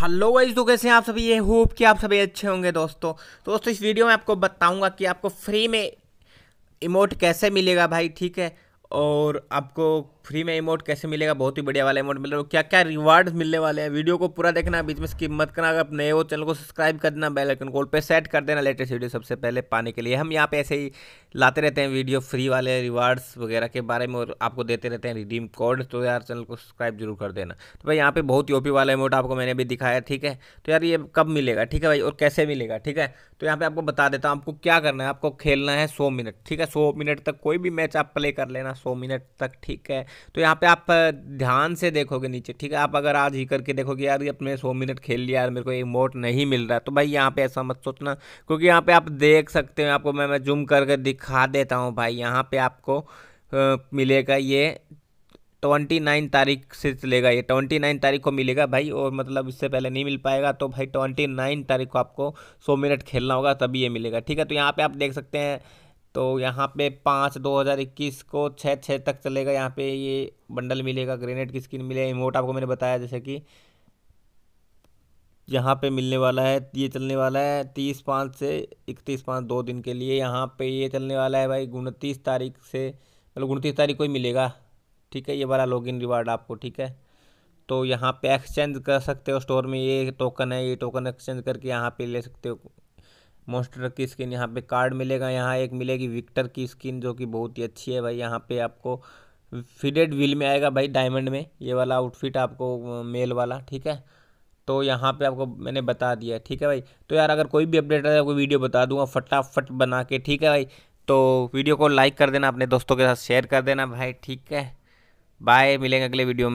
hello wise तो कैसे हैं आप सभी ये होप कि आप सभी अच्छे होंगे दोस्तों तो दोस्तों इस वीडियो में आपको बताऊंगा कि आपको फ्री में इमोट कैसे मिलेगा भाई ठीक है और आपको फ्री में इमोट कैसे मिलेगा बहुत ही बढ़िया वाला इमोट मिल रहा है क्या क्या रिवार्ड्स मिलने वाले हैं वीडियो को पूरा देखना बीच में स्किप मत करना अगर आप नए हो चैनल को सब्सक्राइब कर देना बेल आइकन कॉल पे सेट कर देना लेटेस्ट वीडियो सबसे पहले पाने के लिए हम यहाँ पे ऐसे ही लाते रहते हैं वीडियो फ्री वाले रिवार्ड्स वगैरह के बारे में और आपको देते रहते हैं रिडीम कोड तो यार चैनल को सब्सक्राइब जरूर कर देना तो भाई यहाँ पे बहुत ही ओपी वाला इमोट आपको मैंने अभी दिखाया ठीक है तो यार ये कब मिलेगा ठीक है भाई और कैसे मिलेगा ठीक है तो यहाँ पर आपको बता देता हूँ आपको क्या करना है आपको खेलना है सौ मिनट ठीक है सौ मिनट तक कोई भी मैच आप प्ले कर लेना सौ मिनट तक ठीक है तो यहाँ पे आप ध्यान से देखोगे नीचे ठीक है आप अगर आज ही करके देखोगे यार ये अपने सौ मिनट खेल लिया यार मेरे को एक मोट नहीं मिल रहा तो भाई यहाँ पे ऐसा मत सोचना क्योंकि यहाँ पे आप देख सकते हो आपको मैं मैं जूम करके दिखा देता हूँ भाई यहाँ पे आपको आ, मिलेगा ये ट्वेंटी नाइन तारीख से चलेगा ये ट्वेंटी नाइन तारीख को मिलेगा भाई और मतलब इससे पहले नहीं मिल पाएगा तो भाई ट्वेंटी नाइन तारीख को आपको सौ मिनट खेलना होगा तभी ये मिलेगा ठीक है तो यहाँ पे आप देख सकते हैं तो यहाँ पे पाँच दो हज़ार इक्कीस को छः छः तक चलेगा यहाँ पे ये बंडल मिलेगा ग्रेनेड की स्किन मिलेगी इमोट आपको मैंने बताया जैसे कि यहाँ पे मिलने वाला है ये चलने वाला है तीस पाँच से इकतीस पाँच दो दिन के लिए यहाँ पे ये चलने वाला है भाई उनतीस तारीख से मतलब उनतीस तारीख को ही मिलेगा ठीक है ये वाला इन रिवार्ड आपको ठीक है तो यहाँ पे एक्सचेंज कर सकते हो स्टोर में ये टोकन है ये टोकन एक्सचेंज करके यहाँ पे ले सकते हो मोस्टर की स्किन यहाँ पे कार्ड मिलेगा यहाँ एक मिलेगी विक्टर की स्किन जो कि बहुत ही अच्छी है भाई यहाँ पे आपको फिडेड व्हील में आएगा भाई डायमंड में ये वाला आउटफिट आपको मेल वाला ठीक है तो यहाँ पे आपको मैंने बता दिया ठीक है भाई तो यार अगर कोई भी अपडेट आया तो कोई वीडियो बता दूंगा फटाफट बना के ठीक है भाई तो वीडियो को लाइक कर देना अपने दोस्तों के साथ शेयर कर देना भाई ठीक है बाय मिलेंगे अगले वीडियो में